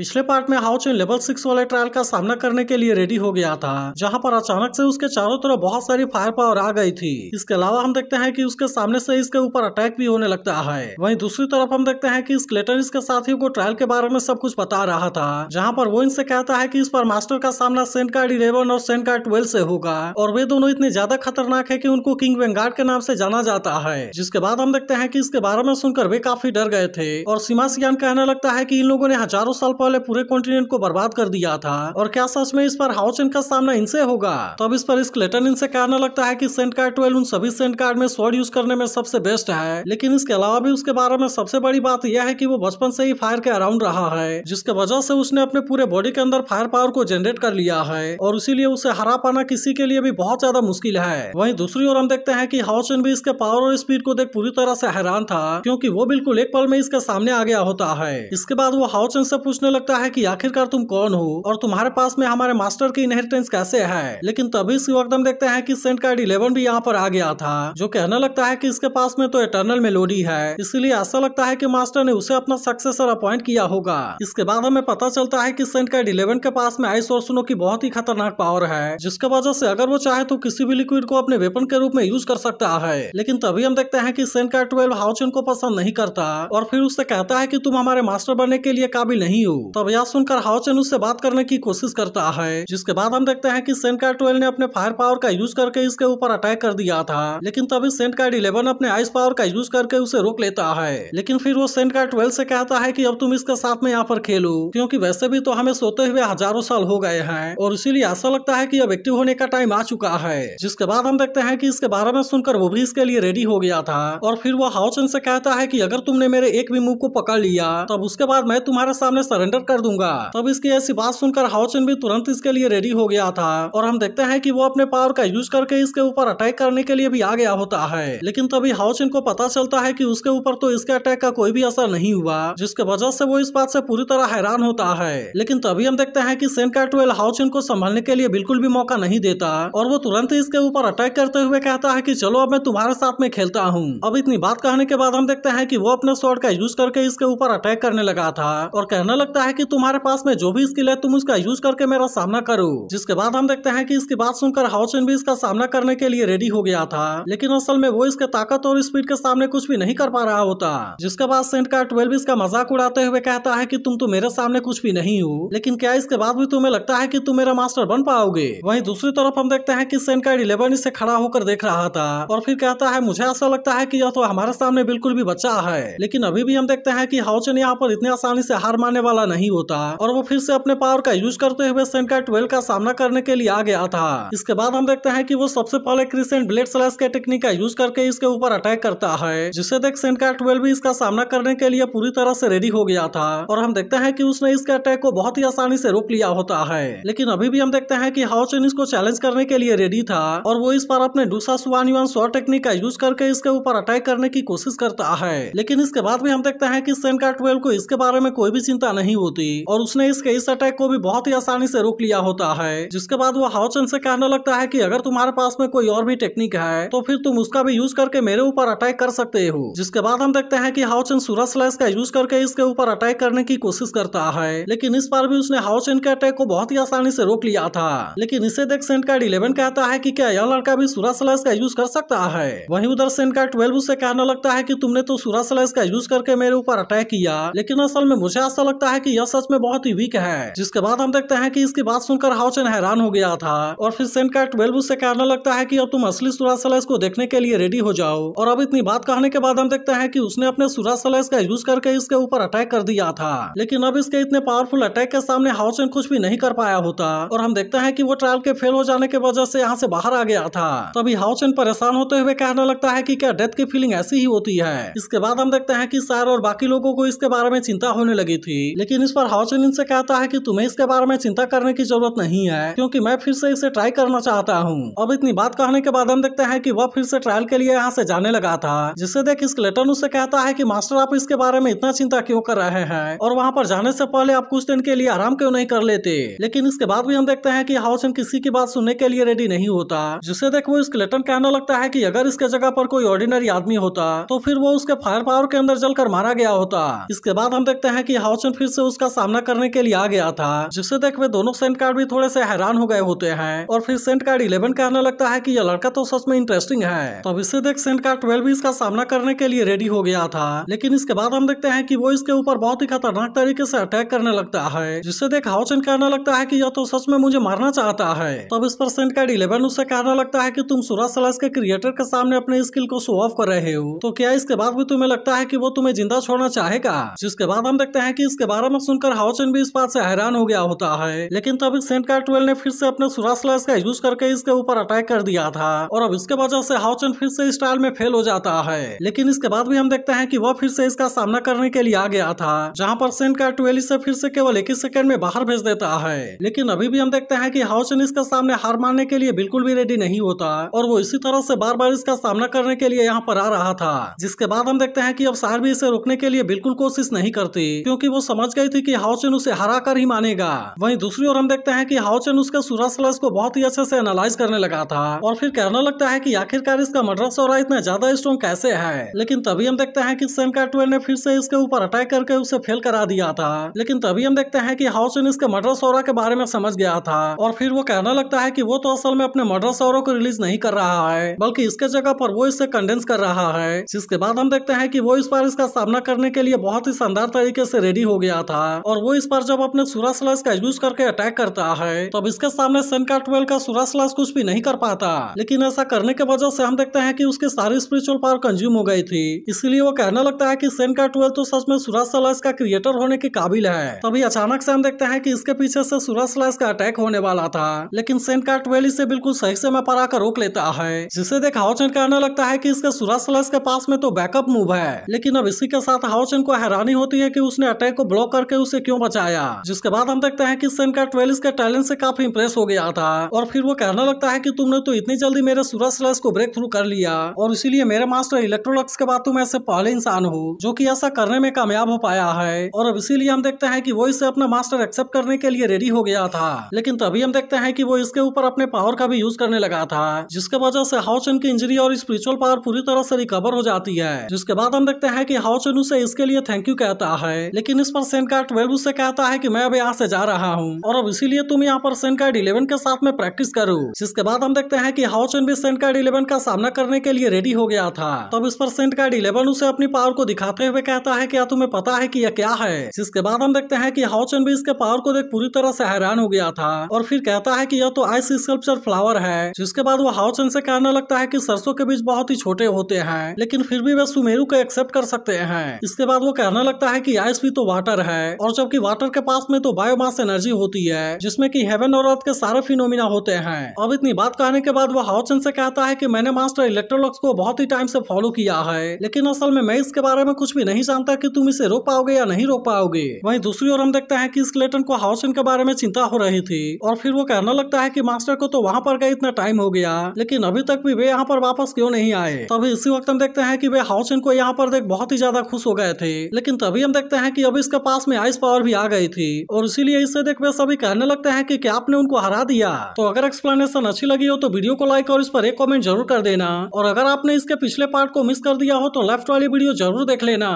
पिछले पार्ट में हाउच इन लेवल सिक्स वाले ट्रायल का सामना करने के लिए रेडी हो गया था जहाँ पर अचानक से उसके चारों तरफ बहुत सारी फायर पावर आ गई थी इसके अलावा हम देखते हैं कि उसके सामने से इसके ऊपर अटैक भी होने लगता है वहीं दूसरी तरफ हम देखते हैं कि स्केलेटर इसके साथियों को ट्रायल के बारे में सब कुछ बता रहा था जहाँ पर वो इनसे कहता है की इस पर मास्टर का सामना सेंट कार्ड इलेवन और सेंट कार्ड ट्वेल्व से होगा और वे दोनों इतने ज्यादा खतरनाक है की उनको किंग वेंगार्ड के नाम से जाना जाता है जिसके बाद हम देखते हैं की इसके बारे में सुनकर वे काफी डर गए थे और सीमा सियान कहने लगता है की इन लोगों ने हजारों साल पहले वाले पूरे कॉन्टिनेंट को बर्बाद कर दिया था और क्या सच में इस पर हाउचन का सामना इनसे होगा तो अब इस पर इस क्लेटन इनसे कहना लगता है की सेंट कार्ड ट्वेल्व उन सभी सेंट कार्ड में स्वर्ड यूज करने में सबसे बेस्ट है लेकिन इसके अलावा भी उसके बारे में सबसे बड़ी बात यह है की वो बचपन से ही फायर के अराउंड रहा है जिसके वजह से उसने अपने पूरे बॉडी के अंदर फायर पावर को जनरेट कर लिया है और इसीलिए उसे हरा पाना किसी के लिए भी बहुत ज्यादा मुश्किल है वहीं दूसरी ओर हम देखते हैं कि हाउचन भी इसके पावर और स्पीड को देख पूरी तरह से हैरान था क्योंकि वो बिल्कुल एक पल में इसके सामने आ गया होता है इसके बाद वो हाउचन से पूछने लगा लगता है कि आखिरकार तुम कौन हो और तुम्हारे पास में हमारे मास्टर की इनहेरिटेंस कैसे है लेकिन तभी इसी वक्त हम देखते हैं कि सेंट कार्ड इलेवन भी यहाँ पर आ गया था जो कहने लगता है कि इसके पास में तो एटर्नल मेलोडी है इसीलिए ऐसा लगता है कि मास्टर ने उसे अपना सक्सेसर अपॉइंट किया होगा इसके बाद हमें पता चलता है की सेंट कार्ड इलेवन के पास में आई और की बहुत ही खतरनाक पावर है जिसके वजह से अगर वो चाहे तो किसी भी लिक्विड को अपने वेपन के रूप में यूज कर सकता है लेकिन तभी हम देखते हैं की सेंट कार्ड ट्वेल्व हाउचिन को पसंद नहीं करता और फिर उससे कहता है की तुम हमारे मास्टर बनने के लिए काबिल नहीं हो तब यह सुनकर हाओचेन उससे बात करने की कोशिश करता है जिसके बाद हम देखते हैं कि कार्ड ट्वेल्व ने अपने फायर पावर का यूज करके इसके ऊपर अटैक कर दिया था लेकिन तभी कार्ड इलेवन अपने आइस पावर का यूज करके उसे रोक लेता है लेकिन फिर वो सेंट कार्ड ट्वेल्व से कहता है की अब तुम इसके साथ में यहाँ पर खेलो क्यूँकी वैसे भी तो हमें सोते हुए हजारों साल हो गए हैं और इसीलिए ऐसा लगता है की अब एक्टिव होने का टाइम आ चुका है जिसके बाद हम देखते हैं की इसके बारे में सुनकर वो भी इसके लिए रेडी हो गया था और फिर वो हाउचन से कहता है की अगर तुमने मेरे एक भी मुंह को पकड़ लिया तब उसके बाद मैं तुम्हारे सामने सरेंडर सरेंडर कर दूंगा तब इसकी ऐसी बात सुनकर हाउचन भी तुरंत इसके लिए रेडी हो गया था और हम देखते हैं कि वो अपने पावर का यूज करके इसके ऊपर अटैक करने के लिए भी आ गया होता है लेकिन तभी हाउचिन को पता चलता है कि उसके ऊपर तो इसके अटैक का कोई भी असर नहीं हुआ जिसके वजह से वो इस बात से पूरी तरह हैरान होता है लेकिन तभी हम देखते हैं कि सेन कैटवेल हाउचिन को संभालने के लिए बिल्कुल भी मौका नहीं देता और वो तुरंत इसके ऊपर अटैक करते हुए कहता है की चलो अब मैं तुम्हारे साथ में खेलता हूँ अब इतनी बात कहने के बाद हम देखते हैं की वो अपने शॉर्ट का यूज करके इसके ऊपर अटैक करने लगा था और कहने लगता कहता है कि तुम्हारे पास में जो भी स्किल है तुम उसका यूज करके मेरा सामना करो जिसके बाद हम देखते हैं कि इसकी बात सुनकर हाउचिन भी इसका सामना करने के लिए रेडी हो गया था लेकिन असल में वो इसके ताकत और स्पीड के सामने कुछ भी नहीं कर पा रहा होता जिसके बाद सेंट का ट्वेल्व इसका मजाक उड़ाते हुए कहता है की तुम तो मेरे सामने कुछ भी नहीं हो लेकिन क्या इसके बाद भी तुम्हें लगता है की तुम मेरा मास्टर बन पाओगे वही दूसरी तरफ हम देखते हैं की सेंट का इलेवन इसे खड़ा होकर देख रहा था और फिर कहता है मुझे ऐसा लगता है की यह तो हमारे सामने बिल्कुल भी बच्चा है लेकिन अभी भी हम देखते हैं की हाउचन यहाँ पर इतने आसानी से हार मानने वाला नहीं होता और वो फिर से अपने पावर का यूज करते हुए सेंका ट्वेल्व का सामना करने के लिए आ गया था इसके बाद हम देखते हैं कि वो सबसे पहले क्रिसेंट ब्लेड स्लैस के टेक्निक का यूज करके इसके ऊपर अटैक करता है जिसे देख सेंका ट्वेल्व भी इसका सामना करने के लिए पूरी तरह से रेडी हो गया था और हम देखते हैं की उसने इसके अटैक को बहुत ही आसानी से रोक लिया होता है लेकिन अभी भी हम देखते हैं की हाउस इसको चैलेंज करने के लिए रेडी था और वो इस पर अपने डूसा सुवान युवान सौ टेक्निक का यूज करके इसके ऊपर अटैक करने की कोशिश करता है लेकिन इसके बाद भी हम देखते हैं कि सेंका ट्वेल्व को इसके बारे में कोई भी चिंता नहीं होती और उसने इस इस अटैक को भी बहुत ही आसानी से रोक लिया होता है जिसके बाद वो हाउचन से कहने लगता है की अगर तुम्हारे पास में कोई और भी टेक्निक है तो फिर तुम उसका भी यूज करके मेरे ऊपर अटैक कर सकते हो जिसके बाद हम देखते हैं की हाउचन सूरज का यूज करके इसके ऊपर अटैक करने की कोशिश करता है लेकिन इस बार भी उसने हाउचन के अटैक को बहुत ही आसानी से रोक लिया था लेकिन इसे देख सेंट कार्ड इलेवन कहता है की क्या यह लड़का भी सूरज स्लैश का यूज कर सकता है वही उधर सेंट कार्ड ट्वेल्व उसे कहने लगता है की तुमने तो सूरज स्लैश का यूज करके मेरे ऊपर अटैक किया लेकिन असल में मुझे ऐसा लगता है की कि यह सच में बहुत ही वीक है जिसके बाद हम देखते हैं कि इसकी बात सुनकर हाउचन हैरान हो गया था और फिर सेंट का ट्वेल्व से कहने लगता है कि अब तुम असली सुरा सलाइस को देखने के लिए रेडी हो जाओ और अब इतनी बात कहने के बाद हम देखते हैं कि उसने अपने सुरा सलाइस का यूज करके इसके ऊपर अटैक कर दिया था लेकिन अब इसके इतने पावरफुल अटैक के सामने हाउचन कुछ भी नहीं कर पाया होता और हम देखते हैं की वो ट्रायल के फेल हो जाने की वजह से यहाँ से बाहर आ गया था तभी हाउचन परेशान होते हुए कहने लगता है की क्या डेथ की फीलिंग ऐसी ही होती है इसके बाद हम देखते हैं कि सार और बाकी लोगों को इसके बारे में चिंता होने लगी थी लेकिन जिस पर हाउचलिन से कहता है कि तुम्हें इसके बारे में चिंता करने की जरूरत नहीं है क्योंकि मैं फिर से इसे ट्राई करना चाहता हूँ अब इतनी बात कहने के बाद हम देखते हैं कि वह फिर से ट्रायल के लिए यहाँ से जाने लगा था जिसे देख स्केलेटन उसे कहता है की मास्टर आप इसके बारे में इतना चिंता क्यों कर रहे हैं और वहाँ पर जाने से पहले आप कुछ दिन के लिए आराम क्यों नहीं कर लेते लेकिन इसके बाद भी हम देखते हैं कि हाउसन किसी की बात सुनने के लिए रेडी नहीं होता जिसे देख वो स्केलेटन कहने लगता है की अगर इसके जगह पर कोई ऑर्डिनरी आदमी होता तो फिर वो उसके फायर पावर के अंदर जलकर मारा गया होता इसके बाद हम देखते हैं कि हाउचन फिर से उसका सामना करने के लिए आ गया था जिसे देख वे दोनों सेंट कार्ड भी थोड़े से हैरान हो गए होते हैं और फिर सेंट कार्ड इलेवन कहने लगता है की यह लड़का तो सच में इंटरेस्टिंग है तब इसे देख सेंट कार्ड ट्वेल्व भी इसका सामना करने के लिए रेडी हो गया था लेकिन इसके बाद हम देखते हैं की वो इसके ऊपर बहुत ही खतरनाक तरीके से अटैक करने लगता है जिसे देख हाउचन कहने लगता है की यह तो सच में मुझे मारना चाहता है तब इस पर सेंट कार्ड इलेवन उसे कहने लगता है की तुम सूरज सलास के क्रिएटर के सामने अपने स्किल को शो ऑफ कर रहे हो तो क्या इसके बाद भी तुम्हें लगता है की वो तुम्हें जिंदा छोड़ना चाहेगा जिसके बाद हम देखते हैं की इसके बारे खबर सुनकर हाउचन भी इस बात से हैरान हो गया होता है लेकिन तभी सेंट ट्वेल्व ने फिर से अपने सुरास का यूज करके इसके ऊपर अटैक कर दिया था और अब इसके वजह से हाउचन फिर से स्टाइल में फेल हो जाता है लेकिन इसके बाद भी हम देखते हैं की वह फिर से इसका सामना करने के लिए आ गया था जहाँ पर सेंट ट्वेल्व इसे फिर से केवल एक ही सेकंड में बाहर भेज देता है लेकिन अभी भी हम देखते हैं की हाउचन इसके सामने हार मानने के लिए बिल्कुल भी रेडी नहीं होता और वो इसी तरह से बार बार इसका सामना करने के लिए यहाँ पर आ रहा था जिसके बाद हम देखते हैं कि अब सार भी इसे रोकने के लिए बिल्कुल कोशिश नहीं करती क्योंकि वो समझ कही थी कि हाउचन उसे हरा कर ही मानेगा वहीं दूसरी ओर हम देखते हैं कि हाउचन उसके सूरज स्लस को बहुत ही अच्छे से एनालाइज करने लगा था और फिर कहना लगता है कि आखिरकार इसका सौरा इतना ज्यादा स्ट्रॉन्ग कैसे है लेकिन तभी हम देखते हैं की सेंका ट्वेल ने फिर से इसके ऊपर अटैक करके उसे फेल करा दिया था लेकिन तभी हम देखते हैं कि हाउचन इसके सौरा के बारे में समझ गया था और फिर वो कहना लगता है की वो तो असल में अपने सौरों को रिलीज नहीं कर रहा है बल्कि इसके जगह पर वो इसे कंडेंस कर रहा है जिसके बाद हम देखते हैं कि वो इस बार इसका सामना करने के लिए बहुत ही शानदार तरीके से रेडी हो गया था था और वो इस बार जब अपने सूरा स्लैश का यूज करके अटैक करता है तो अब इसके सामने सेन का ट्वेल्व का सूरा स्लैश कुछ भी नहीं कर पाता लेकिन ऐसा करने के वजह से हम देखते हैं कि उसकी सारी स्पिरिचुअल पावर कंज्यूम हो गई थी इसलिए वो कहने लगता है कि का ट्वेल्व तो सच में सूरज स्लैश का क्रिएटर होने के काबिल है तभी अचानक से हम देखते हैं कि इसके पीछे से सूरज स्लैश का अटैक होने वाला था लेकिन सेन का ट्वेल्व इसे बिल्कुल सही से मैं परा रोक लेता है जिसे देख हाउचेन कहने लगता है की इसके सूरज स्लैश के पास में तो बैकअप मूव है लेकिन अब इसी के साथ हाउचेन को हैरानी होती है की उसने अटैक को ब्लॉक करके उसे क्यों बचाया जिसके बाद हम देखते हैं कि सेन का ट्वेलिस के टैलेंट से काफी इंप्रेस हो गया था और फिर वो कहने लगता है कि तुमने तो इतनी जल्दी मेरे सूरज स्लैश को ब्रेक थ्रू कर लिया और इसीलिए मेरे मास्टर इलेक्ट्रोलक्स के बाद तुम ऐसे पहले इंसान हो जो की ऐसा करने में कामयाब हो पाया है और अब इसीलिए हम देखते हैं की वो इसे अपना मास्टर एक्सेप्ट करने के लिए रेडी हो गया था लेकिन तभी हम देखते हैं की वो इसके ऊपर अपने पावर का भी यूज करने लगा था जिसके वजह से हाउचन की इंजरी और स्पिरिचुअल पावर पूरी तरह से रिकवर हो जाती है जिसके बाद हम देखते हैं कि हाउचन उसे इसके लिए थैंक यू कहता है लेकिन इस पर सेन कार्ड ट्वेल्व उससे कहता है कि मैं अब यहाँ से जा रहा हूँ और अब इसीलिए तुम यहाँ पर सेन कार्ड इलेवन के साथ में प्रैक्टिस करो जिसके बाद हम देखते हैं की हाउचन भी सेन कार्ड इलेवन का सामना करने के लिए रेडी हो गया था तब इस पर सेंट कार्ड इलेवन उसे अपनी पावर को दिखाते हुए कहता है क्या तुम्हें पता है की यह क्या है जिसके बाद हम देखते हैं की हाउचन भी इसके पावर को देख पूरी तरह से हैरान हो गया था और फिर कहता है की यह तो आइस स्कल्पचर फ्लावर है जिसके बाद वो हाउचन से कहना लगता है की सरसों के बीच बहुत ही छोटे होते हैं लेकिन फिर भी वे सुमेरू को एक्सेप्ट कर सकते हैं इसके बाद वो कहने लगता है की आइस भी तो वाटर है है और जबकि वाटर के पास में तो बायोमास एनर्जी होती है जिसमे की हेवन और अर्थ के सारे फिनोमिना होते हैं अब इतनी बात कहने के बाद वह हाउचन से कहता है की मैंने मास्टर इलेक्ट्रोलॉक्स को बहुत ही टाइम से फॉलो किया है लेकिन असल में मैं इसके बारे में कुछ भी नहीं जानता की तुम इसे रोक पाओगे या नहीं रोक पाओगे वही दूसरी ओर हम देखते हैं की स्लेटन को हाउचन के बारे में चिंता हो रही थी और फिर वो कहना लगता है की मास्टर को तो वहाँ पर गए इतना टाइम हो गया लेकिन अभी तक भी वे यहाँ पर वापस क्यों नहीं आए तभी इसी वक्त हम देखते हैं कि वे हाउसिन को यहाँ पर देख बहुत ही ज्यादा खुश हो गए थे लेकिन तभी हम देखते हैं कि अभी इसके पास में आइस पावर भी आ गई थी और इसीलिए इसे देख सभी कहने लगते हैं कि क्या आपने उनको हरा दिया तो अगर एक्सप्लेनेशन अच्छी लगी हो तो वीडियो को लाइक और इस पर एक कॉमेंट जरूर कर देना और अगर आपने इसके पिछले पार्ट को मिस कर दिया हो तो लेफ्ट वाली वीडियो जरूर देख लेना